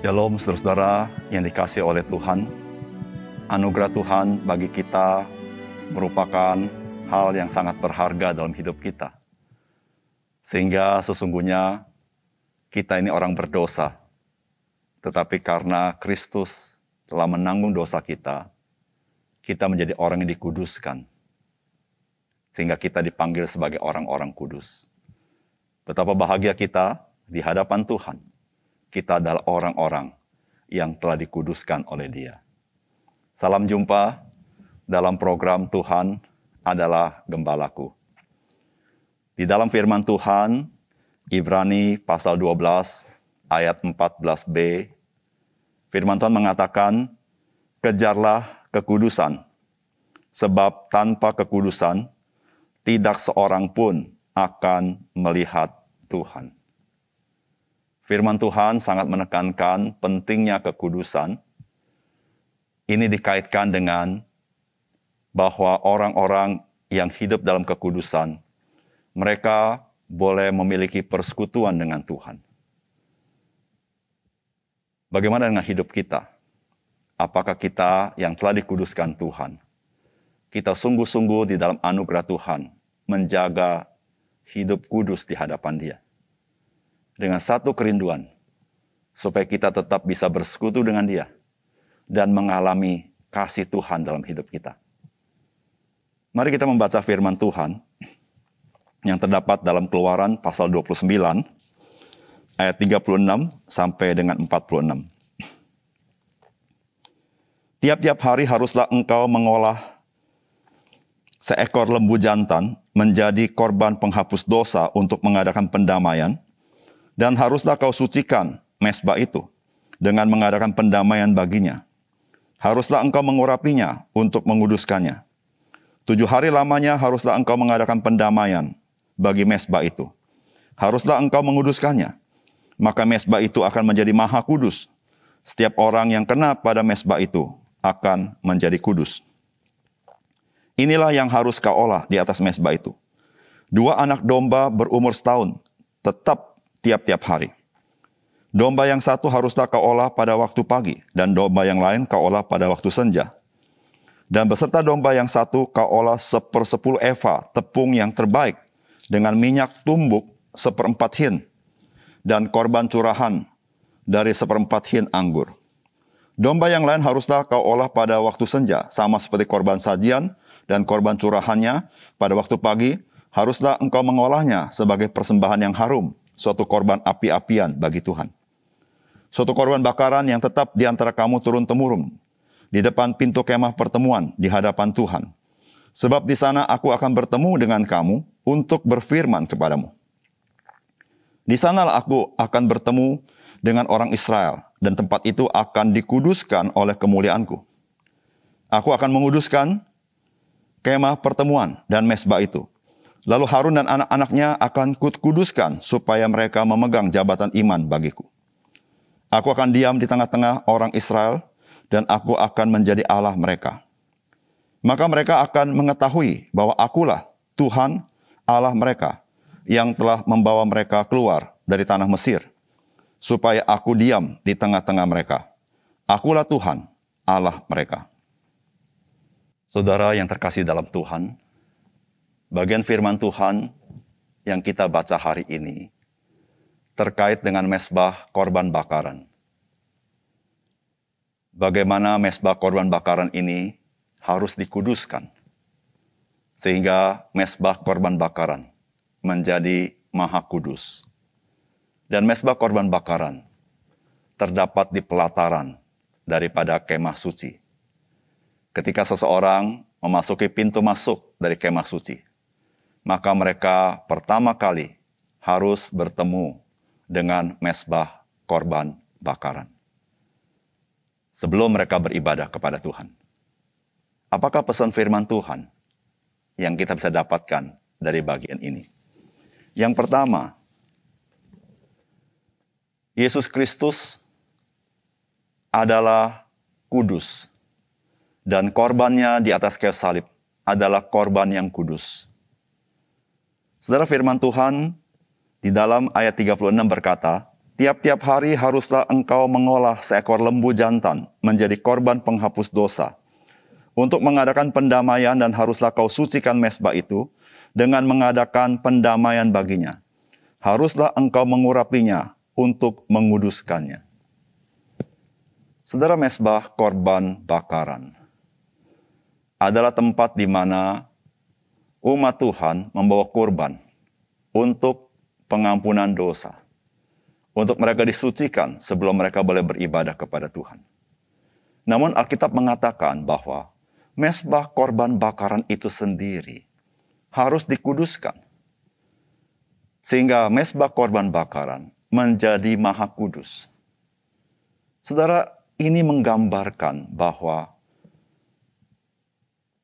Shalom saudara-saudara yang dikasih oleh Tuhan. Anugerah Tuhan bagi kita merupakan hal yang sangat berharga dalam hidup kita. Sehingga sesungguhnya kita ini orang berdosa. Tetapi karena Kristus telah menanggung dosa kita, kita menjadi orang yang dikuduskan. Sehingga kita dipanggil sebagai orang-orang kudus. Betapa bahagia kita di hadapan Tuhan kita adalah orang-orang yang telah dikuduskan oleh Dia. Salam jumpa dalam program Tuhan adalah gembalaku. Di dalam firman Tuhan, Ibrani pasal 12 ayat 14b, firman Tuhan mengatakan, "Kejarlah kekudusan, sebab tanpa kekudusan tidak seorang pun akan melihat Tuhan." Firman Tuhan sangat menekankan pentingnya kekudusan. Ini dikaitkan dengan bahwa orang-orang yang hidup dalam kekudusan, mereka boleh memiliki persekutuan dengan Tuhan. Bagaimana dengan hidup kita? Apakah kita yang telah dikuduskan Tuhan? Kita sungguh-sungguh di dalam anugerah Tuhan menjaga hidup kudus di hadapan Dia dengan satu kerinduan, supaya kita tetap bisa bersekutu dengan Dia dan mengalami kasih Tuhan dalam hidup kita. Mari kita membaca firman Tuhan yang terdapat dalam Keluaran pasal 29 ayat 36 sampai dengan 46. Tiap-tiap hari haruslah engkau mengolah seekor lembu jantan menjadi korban penghapus dosa untuk mengadakan pendamaian dan haruslah kau sucikan mesbah itu dengan mengadakan pendamaian baginya. Haruslah engkau mengurapinya untuk menguduskannya. Tujuh hari lamanya haruslah engkau mengadakan pendamaian bagi mesbah itu. Haruslah engkau menguduskannya. Maka mesbah itu akan menjadi maha kudus. Setiap orang yang kena pada mesbah itu akan menjadi kudus. Inilah yang harus kau olah di atas mesbah itu. Dua anak domba berumur setahun tetap tiap-tiap hari. Domba yang satu haruslah kau olah pada waktu pagi, dan domba yang lain kau olah pada waktu senja. Dan beserta domba yang satu kau olah sepersepuluh eva tepung yang terbaik dengan minyak tumbuk seperempat hin dan korban curahan dari seperempat hin anggur. Domba yang lain haruslah kau olah pada waktu senja, sama seperti korban sajian dan korban curahannya pada waktu pagi, haruslah engkau mengolahnya sebagai persembahan yang harum suatu korban api-apian bagi Tuhan. Suatu korban bakaran yang tetap di antara kamu turun-temurun, di depan pintu kemah pertemuan di hadapan Tuhan. Sebab di sana aku akan bertemu dengan kamu untuk berfirman kepadamu. Di sanalah aku akan bertemu dengan orang Israel, dan tempat itu akan dikuduskan oleh kemuliaanku. Aku akan menguduskan kemah pertemuan dan mesbah itu, Lalu Harun dan anak-anaknya akan kuduskan supaya mereka memegang jabatan iman bagiku. Aku akan diam di tengah-tengah orang Israel dan aku akan menjadi Allah mereka. Maka mereka akan mengetahui bahwa akulah Tuhan Allah mereka yang telah membawa mereka keluar dari tanah Mesir supaya aku diam di tengah-tengah mereka. Akulah Tuhan Allah mereka. Saudara yang terkasih dalam Tuhan, bagian firman Tuhan yang kita baca hari ini terkait dengan mesbah korban bakaran. Bagaimana mesbah korban bakaran ini harus dikuduskan sehingga mesbah korban bakaran menjadi maha kudus. Dan mesbah korban bakaran terdapat di pelataran daripada kemah suci. Ketika seseorang memasuki pintu masuk dari kemah suci, maka mereka pertama kali harus bertemu dengan mesbah korban bakaran. Sebelum mereka beribadah kepada Tuhan. Apakah pesan firman Tuhan yang kita bisa dapatkan dari bagian ini? Yang pertama, Yesus Kristus adalah kudus dan korbannya di atas kayu salib adalah korban yang kudus Saudara firman Tuhan di dalam ayat 36 berkata, Tiap-tiap hari haruslah engkau mengolah seekor lembu jantan menjadi korban penghapus dosa. Untuk mengadakan pendamaian dan haruslah kau sucikan mesbah itu dengan mengadakan pendamaian baginya. Haruslah engkau mengurapinya untuk menguduskannya. Saudara mesbah korban bakaran adalah tempat di mana umat Tuhan membawa korban untuk pengampunan dosa. Untuk mereka disucikan sebelum mereka boleh beribadah kepada Tuhan. Namun Alkitab mengatakan bahwa mesbah korban bakaran itu sendiri harus dikuduskan. Sehingga mesbah korban bakaran menjadi maha kudus. Saudara, ini menggambarkan bahwa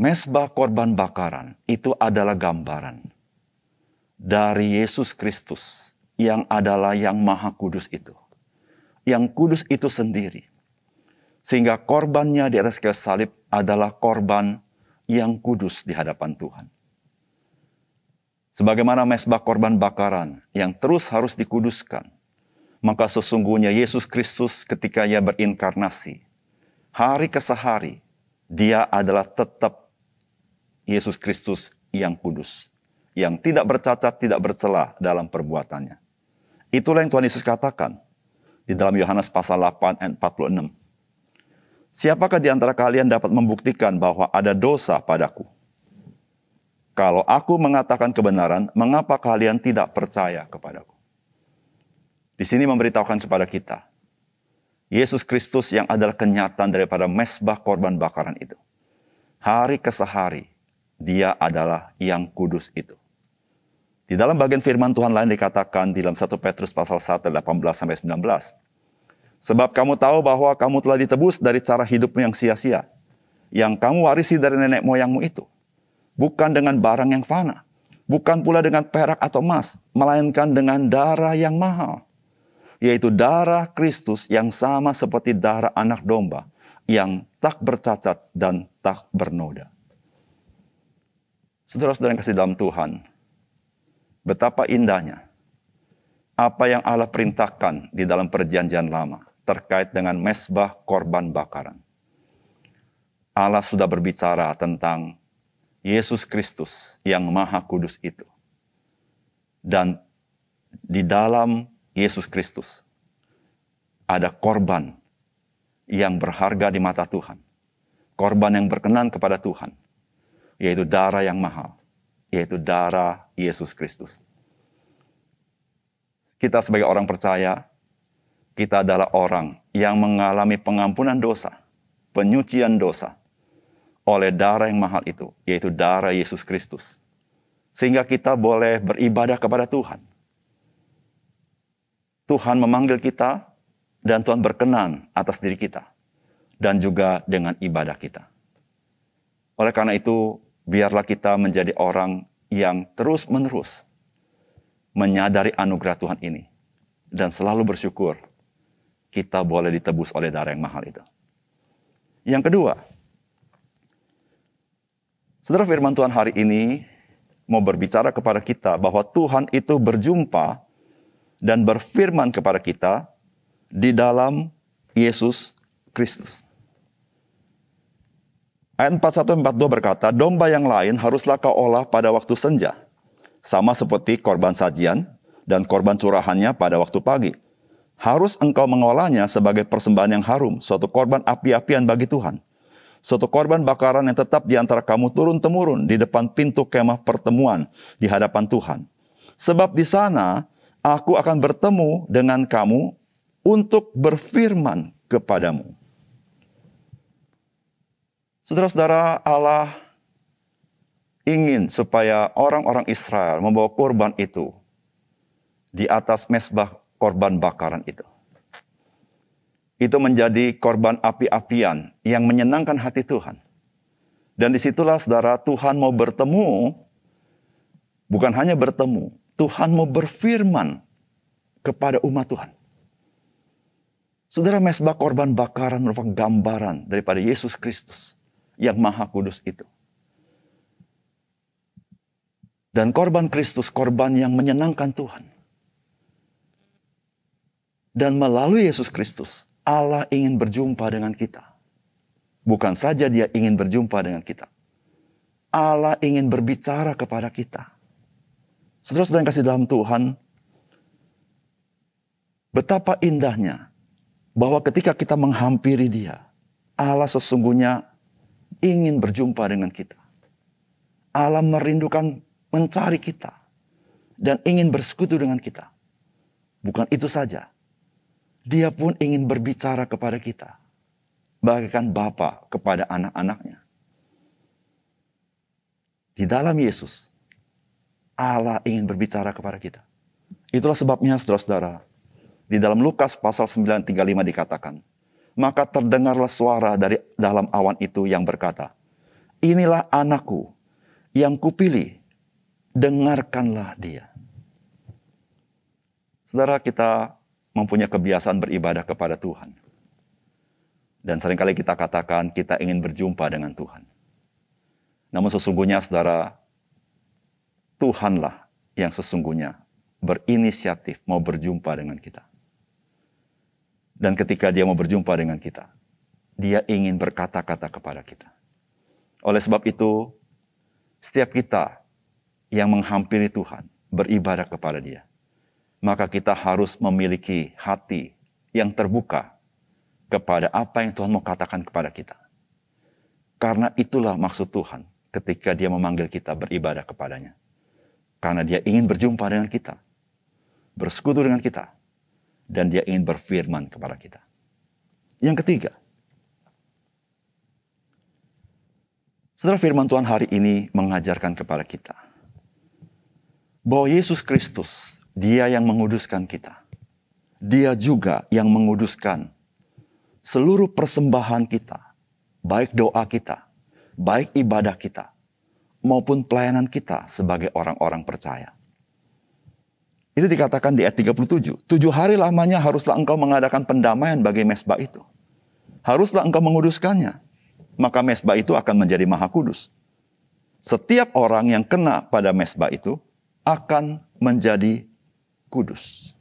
Mesbah korban bakaran itu adalah gambaran dari Yesus Kristus yang adalah yang maha kudus itu. Yang kudus itu sendiri. Sehingga korbannya di atas kayu salib adalah korban yang kudus di hadapan Tuhan. Sebagaimana mesbah korban bakaran yang terus harus dikuduskan, maka sesungguhnya Yesus Kristus ketika ia berinkarnasi, hari ke sehari, dia adalah tetap Yesus Kristus yang kudus, yang tidak bercacat, tidak bercelah dalam perbuatannya. Itulah yang Tuhan Yesus katakan di dalam Yohanes pasal 8 ayat 46. Siapakah di antara kalian dapat membuktikan bahwa ada dosa padaku? Kalau aku mengatakan kebenaran, mengapa kalian tidak percaya kepadaku? Di sini memberitahukan kepada kita, Yesus Kristus yang adalah kenyataan daripada mesbah korban bakaran itu. Hari ke sehari, dia adalah yang kudus itu. Di dalam bagian firman Tuhan lain dikatakan di dalam 1 Petrus pasal 1 18 sampai 19. Sebab kamu tahu bahwa kamu telah ditebus dari cara hidupmu yang sia-sia, yang kamu warisi dari nenek moyangmu itu. Bukan dengan barang yang fana, bukan pula dengan perak atau emas, melainkan dengan darah yang mahal, yaitu darah Kristus yang sama seperti darah anak domba yang tak bercacat dan tak bernoda. Saudara-saudara yang kasih dalam Tuhan, betapa indahnya apa yang Allah perintahkan di dalam perjanjian lama terkait dengan mesbah korban bakaran. Allah sudah berbicara tentang Yesus Kristus yang maha kudus itu. Dan di dalam Yesus Kristus ada korban yang berharga di mata Tuhan. Korban yang berkenan kepada Tuhan yaitu darah yang mahal, yaitu darah Yesus Kristus. Kita sebagai orang percaya, kita adalah orang yang mengalami pengampunan dosa, penyucian dosa oleh darah yang mahal itu, yaitu darah Yesus Kristus. Sehingga kita boleh beribadah kepada Tuhan. Tuhan memanggil kita dan Tuhan berkenan atas diri kita dan juga dengan ibadah kita. Oleh karena itu, biarlah kita menjadi orang yang terus-menerus menyadari anugerah Tuhan ini dan selalu bersyukur kita boleh ditebus oleh darah yang mahal itu. Yang kedua, Saudara firman Tuhan hari ini mau berbicara kepada kita bahwa Tuhan itu berjumpa dan berfirman kepada kita di dalam Yesus Kristus. Ayat 41 42 berkata, domba yang lain haruslah kau olah pada waktu senja, sama seperti korban sajian dan korban curahannya pada waktu pagi. Harus engkau mengolahnya sebagai persembahan yang harum, suatu korban api-apian bagi Tuhan. Suatu korban bakaran yang tetap di antara kamu turun-temurun di depan pintu kemah pertemuan di hadapan Tuhan. Sebab di sana aku akan bertemu dengan kamu untuk berfirman kepadamu. Saudara-saudara, Allah ingin supaya orang-orang Israel membawa korban itu di atas mesbah korban bakaran itu. Itu menjadi korban api-apian yang menyenangkan hati Tuhan. Dan disitulah saudara Tuhan mau bertemu, bukan hanya bertemu, Tuhan mau berfirman kepada umat Tuhan. Saudara mesbah korban bakaran merupakan gambaran daripada Yesus Kristus yang maha kudus itu. Dan korban Kristus, korban yang menyenangkan Tuhan. Dan melalui Yesus Kristus, Allah ingin berjumpa dengan kita. Bukan saja dia ingin berjumpa dengan kita. Allah ingin berbicara kepada kita. Saudara-saudara yang kasih dalam Tuhan, betapa indahnya bahwa ketika kita menghampiri dia, Allah sesungguhnya ingin berjumpa dengan kita. Allah merindukan mencari kita dan ingin bersekutu dengan kita. Bukan itu saja. Dia pun ingin berbicara kepada kita. Bagaikan Bapa kepada anak-anaknya. Di dalam Yesus, Allah ingin berbicara kepada kita. Itulah sebabnya saudara-saudara, di dalam Lukas pasal 935 dikatakan, maka terdengarlah suara dari dalam awan itu yang berkata, Inilah anakku yang kupilih, dengarkanlah dia. Saudara kita mempunyai kebiasaan beribadah kepada Tuhan. Dan seringkali kita katakan kita ingin berjumpa dengan Tuhan. Namun sesungguhnya saudara, Tuhanlah yang sesungguhnya berinisiatif mau berjumpa dengan kita. Dan ketika dia mau berjumpa dengan kita, dia ingin berkata-kata kepada kita. Oleh sebab itu, setiap kita yang menghampiri Tuhan, beribadah kepada dia, maka kita harus memiliki hati yang terbuka kepada apa yang Tuhan mau katakan kepada kita. Karena itulah maksud Tuhan ketika dia memanggil kita beribadah kepadanya. Karena dia ingin berjumpa dengan kita, bersekutu dengan kita, dan dia ingin berfirman kepada kita. Yang ketiga, setelah firman Tuhan hari ini mengajarkan kepada kita bahwa Yesus Kristus, Dia yang menguduskan kita. Dia juga yang menguduskan seluruh persembahan kita, baik doa kita, baik ibadah kita, maupun pelayanan kita sebagai orang-orang percaya. Itu dikatakan di ayat 37. Tujuh hari lamanya haruslah engkau mengadakan pendamaian bagi mesbah itu. Haruslah engkau menguduskannya. Maka mesbah itu akan menjadi maha kudus. Setiap orang yang kena pada mesbah itu akan menjadi kudus.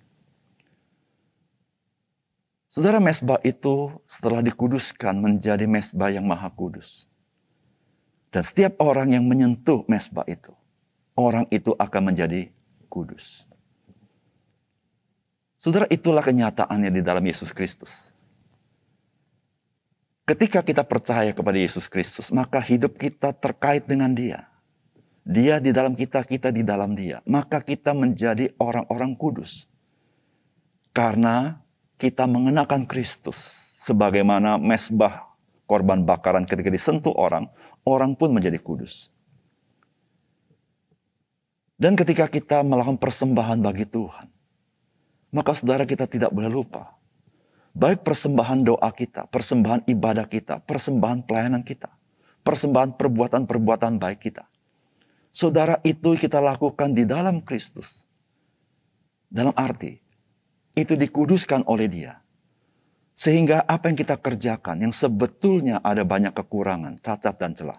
Saudara mesbah itu setelah dikuduskan menjadi mesbah yang maha kudus. Dan setiap orang yang menyentuh mesbah itu, orang itu akan menjadi kudus. Saudara, itulah kenyataannya di dalam Yesus Kristus. Ketika kita percaya kepada Yesus Kristus, maka hidup kita terkait dengan Dia. Dia di dalam kita, kita di dalam Dia. Maka kita menjadi orang-orang kudus. Karena kita mengenakan Kristus sebagaimana mesbah korban bakaran ketika disentuh orang, orang pun menjadi kudus. Dan ketika kita melakukan persembahan bagi Tuhan, maka saudara kita tidak boleh lupa. Baik persembahan doa kita, persembahan ibadah kita, persembahan pelayanan kita, persembahan perbuatan-perbuatan baik kita. Saudara itu kita lakukan di dalam Kristus. Dalam arti, itu dikuduskan oleh dia. Sehingga apa yang kita kerjakan yang sebetulnya ada banyak kekurangan, cacat dan celah.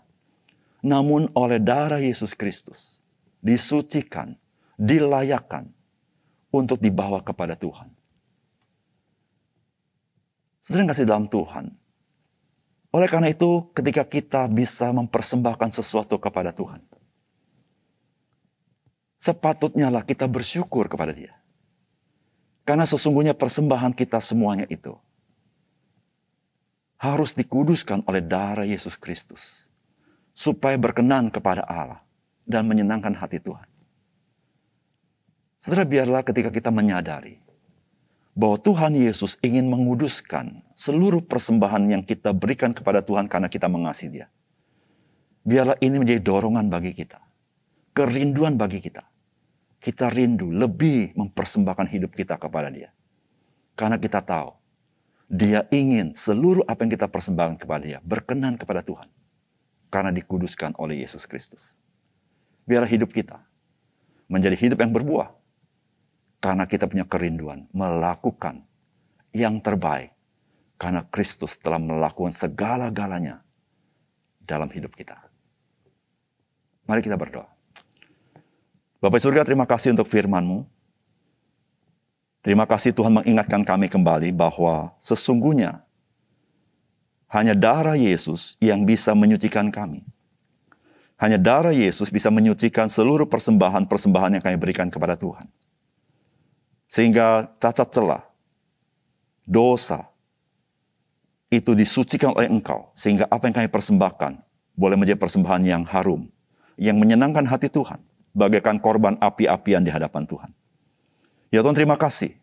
Namun oleh darah Yesus Kristus disucikan, dilayakan, untuk dibawa kepada Tuhan. Saudara kasih dalam Tuhan. Oleh karena itu, ketika kita bisa mempersembahkan sesuatu kepada Tuhan, sepatutnya lah kita bersyukur kepada Dia. Karena sesungguhnya persembahan kita semuanya itu harus dikuduskan oleh darah Yesus Kristus supaya berkenan kepada Allah dan menyenangkan hati Tuhan. Saudara biarlah ketika kita menyadari bahwa Tuhan Yesus ingin menguduskan seluruh persembahan yang kita berikan kepada Tuhan karena kita mengasihi Dia. Biarlah ini menjadi dorongan bagi kita, kerinduan bagi kita. Kita rindu lebih mempersembahkan hidup kita kepada Dia, karena kita tahu Dia ingin seluruh apa yang kita persembahkan kepada Dia berkenan kepada Tuhan, karena dikuduskan oleh Yesus Kristus. Biarlah hidup kita menjadi hidup yang berbuah, karena kita punya kerinduan melakukan yang terbaik karena Kristus telah melakukan segala-galanya dalam hidup kita. Mari kita berdoa. Bapak surga, terima kasih untuk firman-Mu. Terima kasih Tuhan mengingatkan kami kembali bahwa sesungguhnya hanya darah Yesus yang bisa menyucikan kami. Hanya darah Yesus bisa menyucikan seluruh persembahan-persembahan yang kami berikan kepada Tuhan. Sehingga cacat celah, dosa, itu disucikan oleh engkau. Sehingga apa yang kami persembahkan boleh menjadi persembahan yang harum. Yang menyenangkan hati Tuhan. Bagaikan korban api-apian di hadapan Tuhan. Ya Tuhan terima kasih.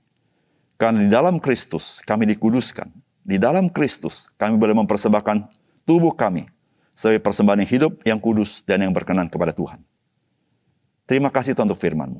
Karena di dalam Kristus kami dikuduskan. Di dalam Kristus kami boleh mempersembahkan tubuh kami sebagai persembahan yang hidup, yang kudus, dan yang berkenan kepada Tuhan. Terima kasih Tuhan untuk firman-Mu.